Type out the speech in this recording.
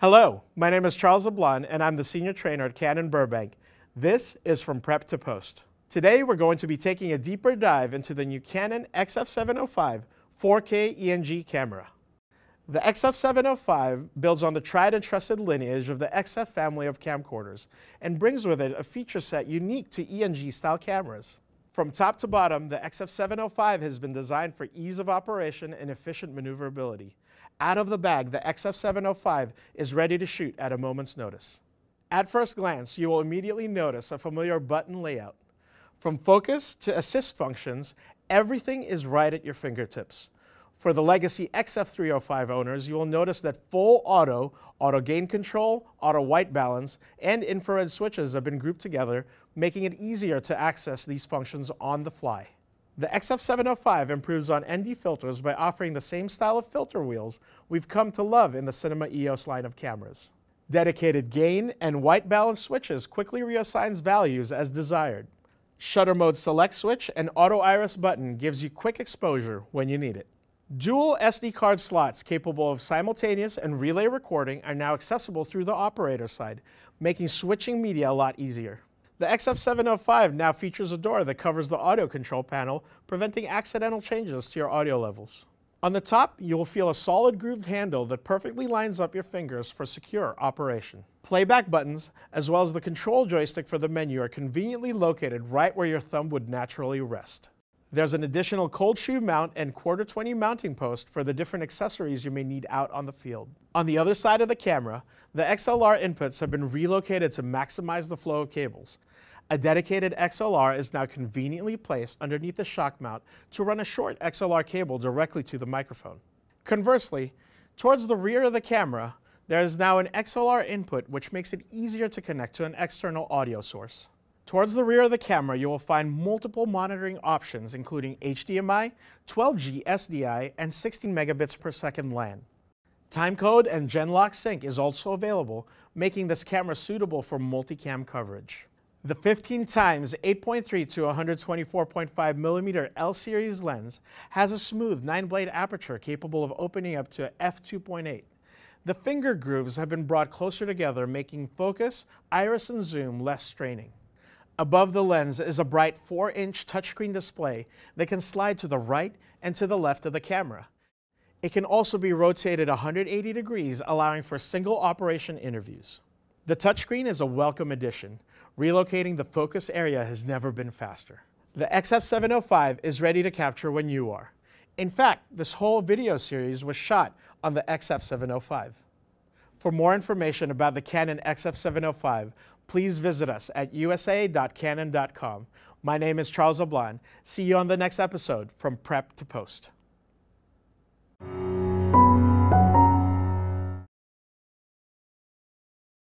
Hello, my name is Charles LeBlanc and I'm the senior trainer at Canon Burbank. This is From Prep to Post. Today we're going to be taking a deeper dive into the new Canon XF705 4K ENG camera. The XF705 builds on the tried and trusted lineage of the XF family of camcorders and brings with it a feature set unique to ENG style cameras. From top to bottom, the XF705 has been designed for ease of operation and efficient maneuverability. Out of the bag, the XF705 is ready to shoot at a moment's notice. At first glance, you will immediately notice a familiar button layout. From focus to assist functions, everything is right at your fingertips. For the legacy XF305 owners, you will notice that full auto, auto gain control, auto white balance, and infrared switches have been grouped together, making it easier to access these functions on the fly. The XF705 improves on ND filters by offering the same style of filter wheels we've come to love in the Cinema EOS line of cameras. Dedicated gain and white balance switches quickly reassigns values as desired. Shutter mode select switch and auto iris button gives you quick exposure when you need it. Dual SD card slots capable of simultaneous and relay recording are now accessible through the operator side, making switching media a lot easier. The XF705 now features a door that covers the audio control panel, preventing accidental changes to your audio levels. On the top, you will feel a solid grooved handle that perfectly lines up your fingers for secure operation. Playback buttons, as well as the control joystick for the menu are conveniently located right where your thumb would naturally rest. There's an additional cold shoe mount and quarter 20 mounting post for the different accessories you may need out on the field. On the other side of the camera, the XLR inputs have been relocated to maximize the flow of cables. A dedicated XLR is now conveniently placed underneath the shock mount to run a short XLR cable directly to the microphone. Conversely, towards the rear of the camera, there is now an XLR input which makes it easier to connect to an external audio source. Towards the rear of the camera, you will find multiple monitoring options, including HDMI, 12G SDI, and 16 megabits per second LAN. Timecode and Genlock Sync is also available, making this camera suitable for multicam coverage. The 15 times 8.3 to 124.5 millimeter L series lens has a smooth 9 blade aperture capable of opening up to f2.8. The finger grooves have been brought closer together, making focus, iris, and zoom less straining. Above the lens is a bright 4-inch touchscreen display that can slide to the right and to the left of the camera. It can also be rotated 180 degrees, allowing for single operation interviews. The touchscreen is a welcome addition. Relocating the focus area has never been faster. The XF705 is ready to capture when you are. In fact, this whole video series was shot on the XF705. For more information about the Canon XF705, please visit us at usa.canon.com. My name is Charles Oblan. See you on the next episode from Prep to Post.